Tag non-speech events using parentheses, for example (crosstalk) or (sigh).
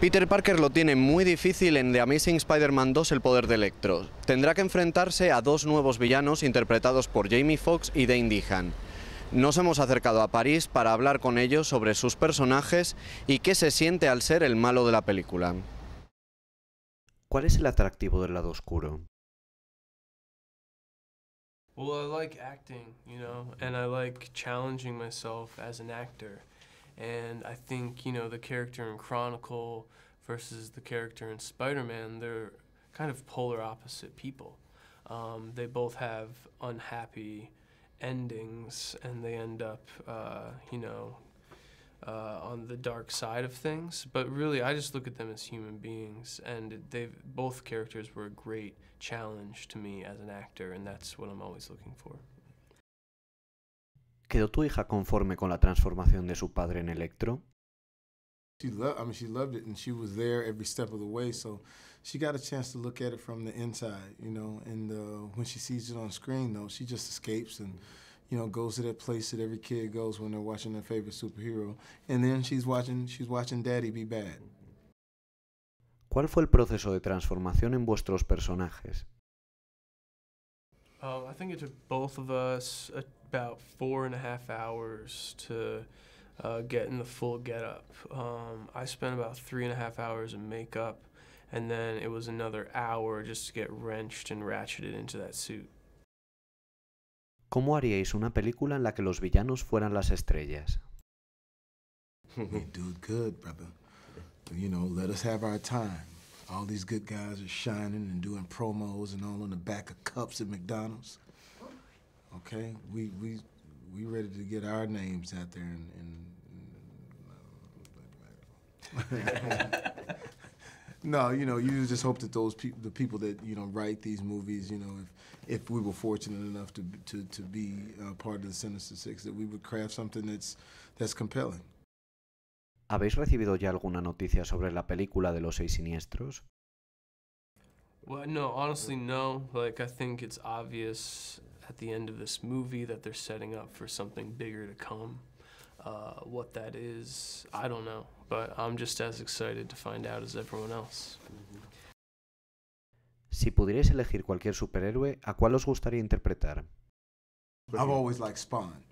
Peter Parker lo tiene muy difícil en The Amazing Spider-Man 2 El poder de Electro. Tendrá que enfrentarse a dos nuevos villanos interpretados por Jamie Foxx y Dane DeHaan. Nos hemos acercado a París para hablar con ellos sobre sus personajes y qué se siente al ser el malo de la película. ¿Cuál es el atractivo del lado oscuro? I like acting, you know, and I actor. And I think, you know, the character in Chronicle versus the character in Spider Man, they're kind of polar opposite people. Um, they both have unhappy endings and they end up, uh, you know, uh, on the dark side of things. But really, I just look at them as human beings, and they both characters were a great challenge to me as an actor, and that's what I'm always looking for. ¿Quedó tu hija conforme con la transformación de su padre en Electro? She loved, I mean, she loved it and she was there every step of the way. So she got a chance to look at it from the inside, you know. And uh, when she sees it on screen, though, she just escapes and, you know, goes to that place that every kid goes when they're watching their favorite superhero. And then she's watching, she's watching Daddy be bad. ¿Cuál fue el proceso de transformación en vuestros personajes? Oh, I think it took both of us a about four and a half hours to uh, get in the full getup. Um, I spent about three and a half hours in makeup, and then it was another hour just to get wrenched and ratcheted into that suit. ¿Cómo haríais una película en la que los villanos fueran las estrellas? We (laughs) do good, brother. You know, let us have our time. All these good guys are shining and doing promos and all on the back of cups at McDonald's. Okay, we we we ready to get our names out there and. and, (laughs) no, you know, you just hope that those people, the people that you know write these movies, you know, if if we were fortunate enough to to to be part of the Sinister Six, that we would craft something that's that's compelling. ¿Habéis recibido ya alguna noticia sobre la película de los seis siniestros? Well, no, honestly, no. Like, I think it's obvious at the end of this movie that they're setting up for something bigger to come. Uh, what that is, I don't know, but I'm just as excited to find out as everyone else. Si pudierais elegir cualquier superhéroe, ¿a cuál os gustaría interpretar? I've always liked Spawn.